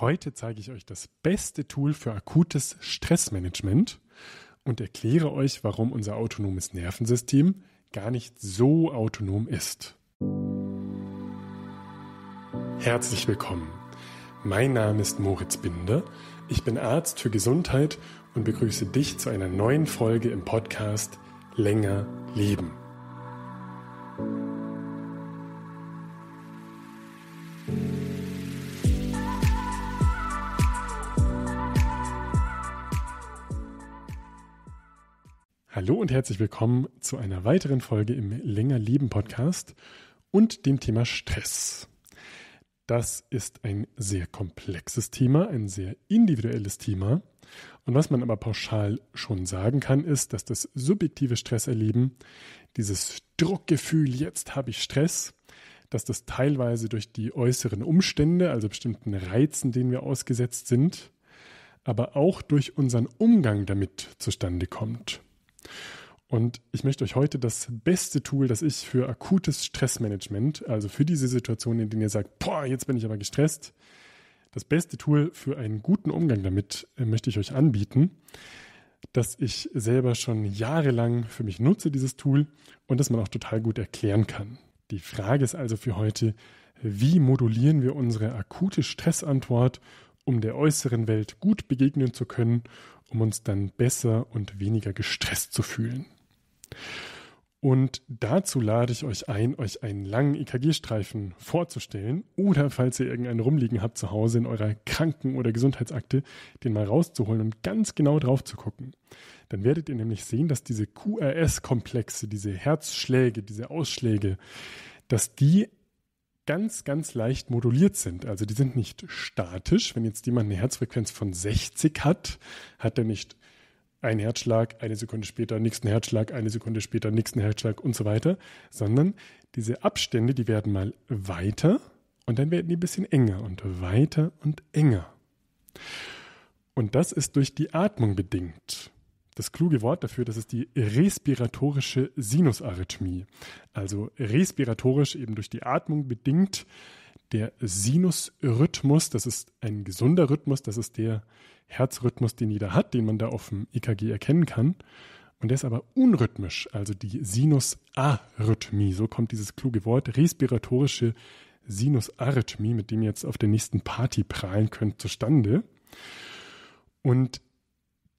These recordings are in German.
Heute zeige ich euch das beste Tool für akutes Stressmanagement und erkläre euch, warum unser autonomes Nervensystem gar nicht so autonom ist. Herzlich willkommen. Mein Name ist Moritz Binder. Ich bin Arzt für Gesundheit und begrüße dich zu einer neuen Folge im Podcast Länger Leben. Hallo und herzlich willkommen zu einer weiteren Folge im Länger Leben Podcast und dem Thema Stress. Das ist ein sehr komplexes Thema, ein sehr individuelles Thema. Und was man aber pauschal schon sagen kann, ist, dass das subjektive Stresserleben, dieses Druckgefühl, jetzt habe ich Stress, dass das teilweise durch die äußeren Umstände, also bestimmten Reizen, denen wir ausgesetzt sind, aber auch durch unseren Umgang damit zustande kommt. Und ich möchte euch heute das beste Tool, das ich für akutes Stressmanagement, also für diese Situation, in denen ihr sagt, boah, jetzt bin ich aber gestresst, das beste Tool für einen guten Umgang damit äh, möchte ich euch anbieten, dass ich selber schon jahrelang für mich nutze, dieses Tool, und das man auch total gut erklären kann. Die Frage ist also für heute, wie modulieren wir unsere akute Stressantwort um der äußeren Welt gut begegnen zu können, um uns dann besser und weniger gestresst zu fühlen. Und dazu lade ich euch ein, euch einen langen EKG-Streifen vorzustellen oder falls ihr irgendeinen rumliegen habt zu Hause in eurer Kranken- oder Gesundheitsakte, den mal rauszuholen und ganz genau drauf zu gucken. Dann werdet ihr nämlich sehen, dass diese QRS-Komplexe, diese Herzschläge, diese Ausschläge, dass die ganz, ganz leicht moduliert sind. Also die sind nicht statisch. Wenn jetzt jemand eine Herzfrequenz von 60 hat, hat er nicht einen Herzschlag, eine Sekunde später, nächsten Herzschlag, eine Sekunde später, nächsten Herzschlag und so weiter, sondern diese Abstände, die werden mal weiter und dann werden die ein bisschen enger und weiter und enger. Und das ist durch die Atmung bedingt das kluge Wort dafür, das ist die respiratorische Sinusarrhythmie. Also respiratorisch eben durch die Atmung bedingt der Sinusrhythmus, das ist ein gesunder Rhythmus, das ist der Herzrhythmus, den jeder hat, den man da auf dem EKG erkennen kann. Und der ist aber unrhythmisch, also die Sinusarrhythmie, so kommt dieses kluge Wort, respiratorische Sinusarrhythmie, mit dem ihr jetzt auf der nächsten Party prahlen könnt, zustande. Und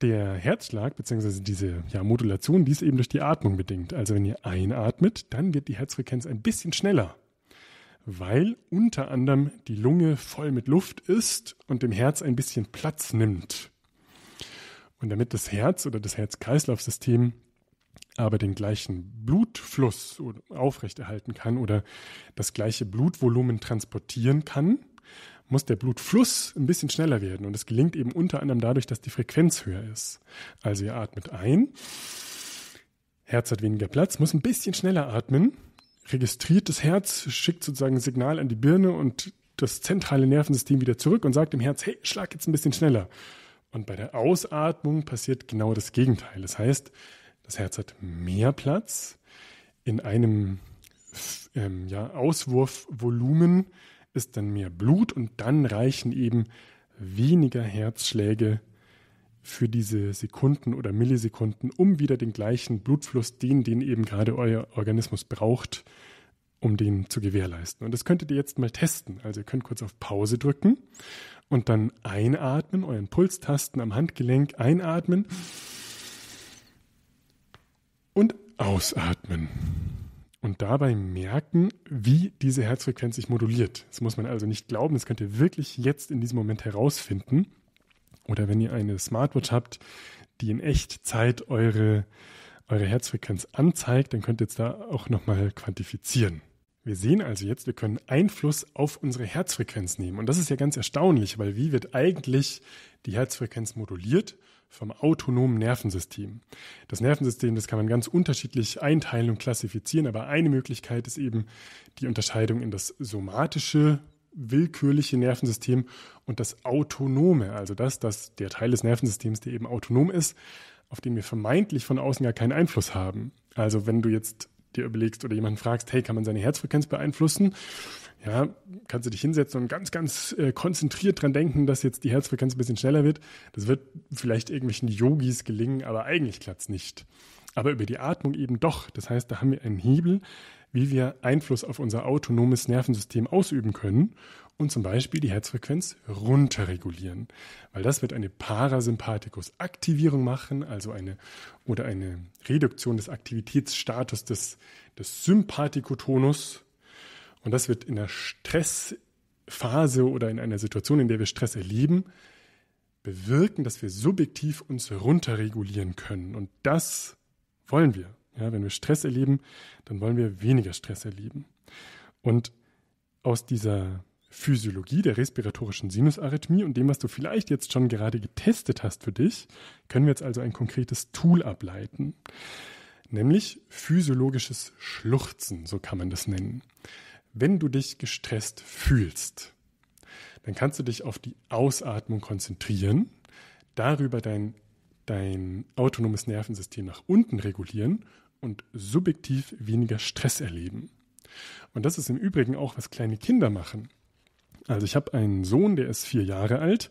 der Herzschlag, beziehungsweise diese ja, Modulation, die ist eben durch die Atmung bedingt. Also wenn ihr einatmet, dann wird die Herzfrequenz ein bisschen schneller, weil unter anderem die Lunge voll mit Luft ist und dem Herz ein bisschen Platz nimmt. Und damit das Herz oder das Herz-Kreislauf-System aber den gleichen Blutfluss aufrechterhalten kann oder das gleiche Blutvolumen transportieren kann, muss der Blutfluss ein bisschen schneller werden. Und es gelingt eben unter anderem dadurch, dass die Frequenz höher ist. Also ihr atmet ein, Herz hat weniger Platz, muss ein bisschen schneller atmen, registriert das Herz, schickt sozusagen ein Signal an die Birne und das zentrale Nervensystem wieder zurück und sagt dem Herz, hey, schlag jetzt ein bisschen schneller. Und bei der Ausatmung passiert genau das Gegenteil. Das heißt, das Herz hat mehr Platz in einem ähm, ja, Auswurfvolumen ist dann mehr Blut und dann reichen eben weniger Herzschläge für diese Sekunden oder Millisekunden, um wieder den gleichen Blutfluss, den, den eben gerade euer Organismus braucht, um den zu gewährleisten. Und das könntet ihr jetzt mal testen. Also ihr könnt kurz auf Pause drücken und dann einatmen, euren Pulstasten am Handgelenk, einatmen und ausatmen und dabei merken, wie diese Herzfrequenz sich moduliert. Das muss man also nicht glauben, das könnt ihr wirklich jetzt in diesem Moment herausfinden. Oder wenn ihr eine Smartwatch habt, die in Echtzeit eure, eure Herzfrequenz anzeigt, dann könnt ihr jetzt da auch nochmal quantifizieren. Wir sehen also jetzt, wir können Einfluss auf unsere Herzfrequenz nehmen. Und das ist ja ganz erstaunlich, weil wie wird eigentlich die Herzfrequenz moduliert? vom autonomen Nervensystem. Das Nervensystem, das kann man ganz unterschiedlich einteilen und klassifizieren, aber eine Möglichkeit ist eben die Unterscheidung in das somatische willkürliche Nervensystem und das autonome, also das, das der Teil des Nervensystems, der eben autonom ist, auf den wir vermeintlich von außen gar keinen Einfluss haben. Also wenn du jetzt dir überlegst oder jemanden fragst, hey, kann man seine Herzfrequenz beeinflussen? Ja, kannst du dich hinsetzen und ganz, ganz äh, konzentriert dran denken, dass jetzt die Herzfrequenz ein bisschen schneller wird. Das wird vielleicht irgendwelchen Yogis gelingen, aber eigentlich klappt's nicht. Aber über die Atmung eben doch. Das heißt, da haben wir einen Hebel, wie wir Einfluss auf unser autonomes Nervensystem ausüben können und zum Beispiel die Herzfrequenz runterregulieren, weil das wird eine Parasympathikus-Aktivierung machen, also eine oder eine Reduktion des Aktivitätsstatus des, des Sympathikotonus und das wird in der Stressphase oder in einer Situation, in der wir Stress erleben, bewirken, dass wir subjektiv uns runterregulieren können und das wollen wir. Ja, wenn wir Stress erleben, dann wollen wir weniger Stress erleben. Und aus dieser Physiologie der respiratorischen Sinusarrhythmie und dem, was du vielleicht jetzt schon gerade getestet hast für dich, können wir jetzt also ein konkretes Tool ableiten. Nämlich physiologisches Schluchzen, so kann man das nennen. Wenn du dich gestresst fühlst, dann kannst du dich auf die Ausatmung konzentrieren, darüber dein, dein autonomes Nervensystem nach unten regulieren und subjektiv weniger Stress erleben. Und das ist im Übrigen auch, was kleine Kinder machen. Also ich habe einen Sohn, der ist vier Jahre alt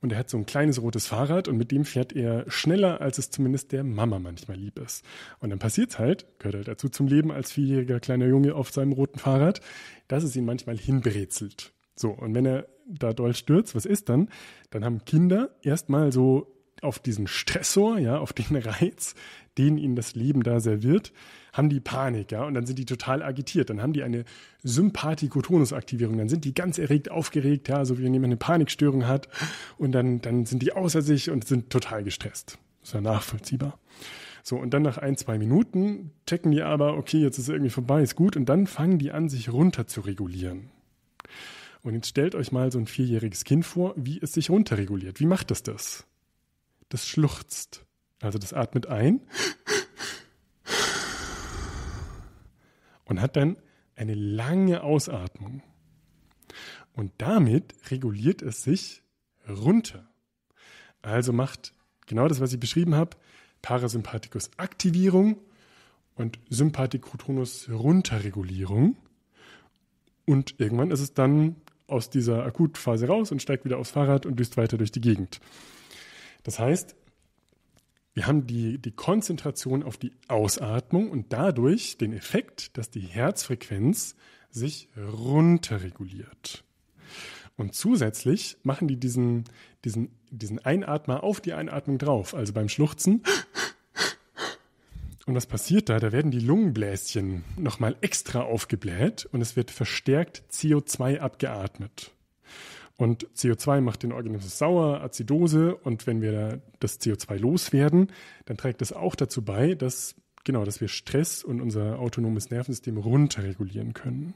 und er hat so ein kleines rotes Fahrrad und mit dem fährt er schneller, als es zumindest der Mama manchmal lieb ist. Und dann passiert es halt, gehört halt dazu zum Leben als vierjähriger kleiner Junge auf seinem roten Fahrrad, dass es ihn manchmal hinbrezelt. So, und wenn er da doll stürzt, was ist dann? Dann haben Kinder erstmal so auf diesen Stressor, ja, auf den Reiz, den ihnen das Leben da serviert, haben die Panik, ja, und dann sind die total agitiert. Dann haben die eine Sympathikotonusaktivierung, dann sind die ganz erregt aufgeregt, ja, so wie wenn jemand eine Panikstörung hat, und dann, dann sind die außer sich und sind total gestresst. Ist ja nachvollziehbar. So, und dann nach ein, zwei Minuten checken die aber, okay, jetzt ist irgendwie vorbei, ist gut, und dann fangen die an, sich runter zu regulieren. Und jetzt stellt euch mal so ein vierjähriges Kind vor, wie es sich runterreguliert. Wie macht es das? das schluchzt. Also das atmet ein und hat dann eine lange Ausatmung. Und damit reguliert es sich runter. Also macht genau das, was ich beschrieben habe, Parasympathikus Aktivierung und Sympathikotonus Runterregulierung. Und irgendwann ist es dann aus dieser Akutphase raus und steigt wieder aufs Fahrrad und düst weiter durch die Gegend. Das heißt, wir haben die, die Konzentration auf die Ausatmung und dadurch den Effekt, dass die Herzfrequenz sich runterreguliert. Und zusätzlich machen die diesen, diesen, diesen Einatmer auf die Einatmung drauf, also beim Schluchzen. Und was passiert da? Da werden die Lungenbläschen nochmal extra aufgebläht und es wird verstärkt CO2 abgeatmet. Und CO2 macht den Organismus sauer, Azidose. Und wenn wir das CO2 loswerden, dann trägt das auch dazu bei, dass, genau, dass wir Stress und unser autonomes Nervensystem runterregulieren können.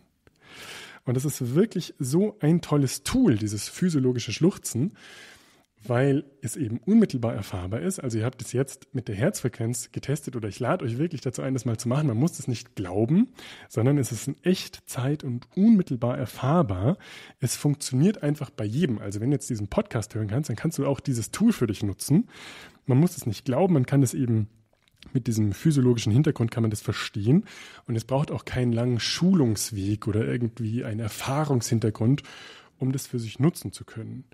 Und das ist wirklich so ein tolles Tool, dieses physiologische Schluchzen weil es eben unmittelbar erfahrbar ist. Also ihr habt es jetzt mit der Herzfrequenz getestet oder ich lade euch wirklich dazu ein, das mal zu machen. Man muss es nicht glauben, sondern es ist in Echtzeit und unmittelbar erfahrbar. Es funktioniert einfach bei jedem. Also wenn du jetzt diesen Podcast hören kannst, dann kannst du auch dieses Tool für dich nutzen. Man muss es nicht glauben, man kann es eben mit diesem physiologischen Hintergrund kann man das verstehen und es braucht auch keinen langen Schulungsweg oder irgendwie einen Erfahrungshintergrund, um das für sich nutzen zu können.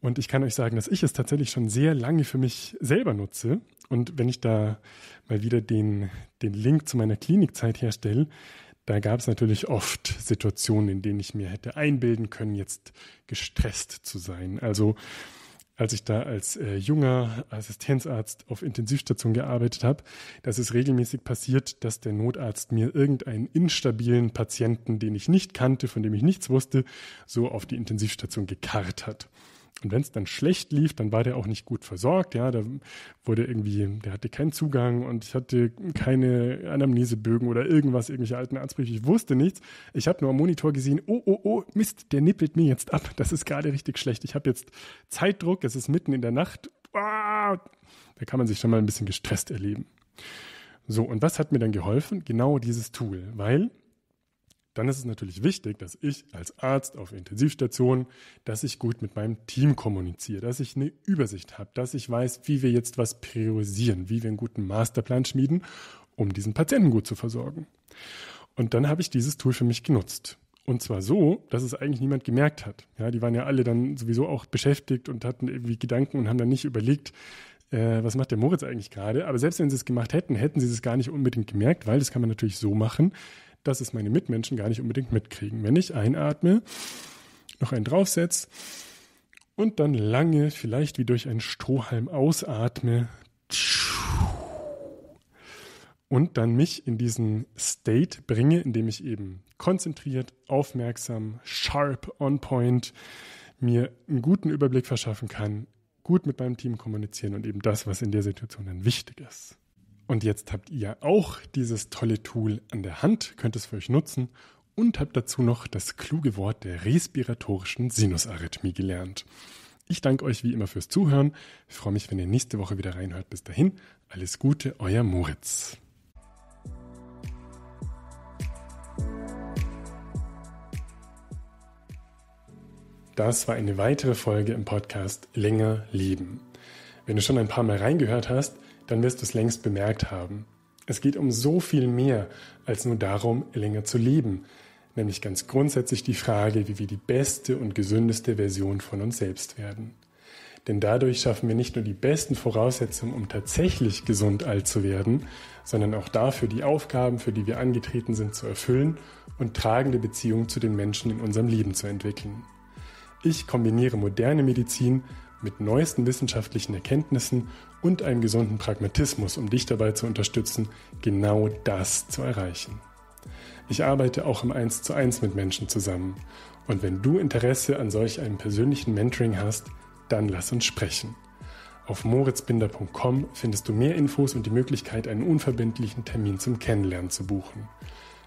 Und ich kann euch sagen, dass ich es tatsächlich schon sehr lange für mich selber nutze. Und wenn ich da mal wieder den, den Link zu meiner Klinikzeit herstelle, da gab es natürlich oft Situationen, in denen ich mir hätte einbilden können, jetzt gestresst zu sein. Also als ich da als äh, junger Assistenzarzt auf Intensivstation gearbeitet habe, dass es regelmäßig passiert, dass der Notarzt mir irgendeinen instabilen Patienten, den ich nicht kannte, von dem ich nichts wusste, so auf die Intensivstation gekarrt hat. Und wenn es dann schlecht lief, dann war der auch nicht gut versorgt. Ja, da wurde irgendwie, der hatte keinen Zugang und ich hatte keine Anamnesebögen oder irgendwas, irgendwelche alten Ansprüche. Ich wusste nichts. Ich habe nur am Monitor gesehen, oh, oh, oh, Mist, der nippelt mir jetzt ab. Das ist gerade richtig schlecht. Ich habe jetzt Zeitdruck, es ist mitten in der Nacht. da kann man sich schon mal ein bisschen gestresst erleben. So, und was hat mir dann geholfen? Genau dieses Tool, weil dann ist es natürlich wichtig, dass ich als Arzt auf Intensivstationen, dass ich gut mit meinem Team kommuniziere, dass ich eine Übersicht habe, dass ich weiß, wie wir jetzt was priorisieren, wie wir einen guten Masterplan schmieden, um diesen Patienten gut zu versorgen. Und dann habe ich dieses Tool für mich genutzt. Und zwar so, dass es eigentlich niemand gemerkt hat. Ja, die waren ja alle dann sowieso auch beschäftigt und hatten irgendwie Gedanken und haben dann nicht überlegt, äh, was macht der Moritz eigentlich gerade? Aber selbst wenn sie es gemacht hätten, hätten sie es gar nicht unbedingt gemerkt, weil das kann man natürlich so machen, dass es meine Mitmenschen gar nicht unbedingt mitkriegen. Wenn ich einatme, noch einen draufsetze und dann lange, vielleicht wie durch einen Strohhalm ausatme und dann mich in diesen State bringe, in dem ich eben konzentriert, aufmerksam, sharp, on point mir einen guten Überblick verschaffen kann, gut mit meinem Team kommunizieren und eben das, was in der Situation dann wichtig ist. Und jetzt habt ihr auch dieses tolle Tool an der Hand, könnt es für euch nutzen und habt dazu noch das kluge Wort der respiratorischen Sinusarrhythmie gelernt. Ich danke euch wie immer fürs Zuhören. Ich freue mich, wenn ihr nächste Woche wieder reinhört. Bis dahin, alles Gute, euer Moritz. Das war eine weitere Folge im Podcast Länger Leben. Wenn du schon ein paar Mal reingehört hast, dann wirst du es längst bemerkt haben. Es geht um so viel mehr als nur darum, länger zu leben, nämlich ganz grundsätzlich die Frage, wie wir die beste und gesündeste Version von uns selbst werden. Denn dadurch schaffen wir nicht nur die besten Voraussetzungen, um tatsächlich gesund alt zu werden, sondern auch dafür, die Aufgaben, für die wir angetreten sind, zu erfüllen und tragende Beziehungen zu den Menschen in unserem Leben zu entwickeln. Ich kombiniere moderne Medizin mit neuesten wissenschaftlichen Erkenntnissen und einem gesunden Pragmatismus, um dich dabei zu unterstützen, genau das zu erreichen. Ich arbeite auch im 1 zu 1 mit Menschen zusammen und wenn du Interesse an solch einem persönlichen Mentoring hast, dann lass uns sprechen. Auf moritzbinder.com findest du mehr Infos und die Möglichkeit, einen unverbindlichen Termin zum Kennenlernen zu buchen.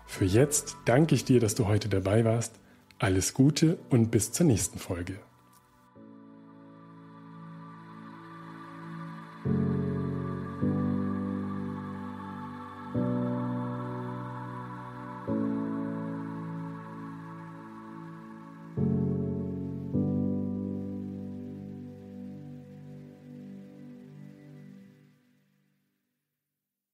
Für jetzt danke ich dir, dass du heute dabei warst. Alles Gute und bis zur nächsten Folge.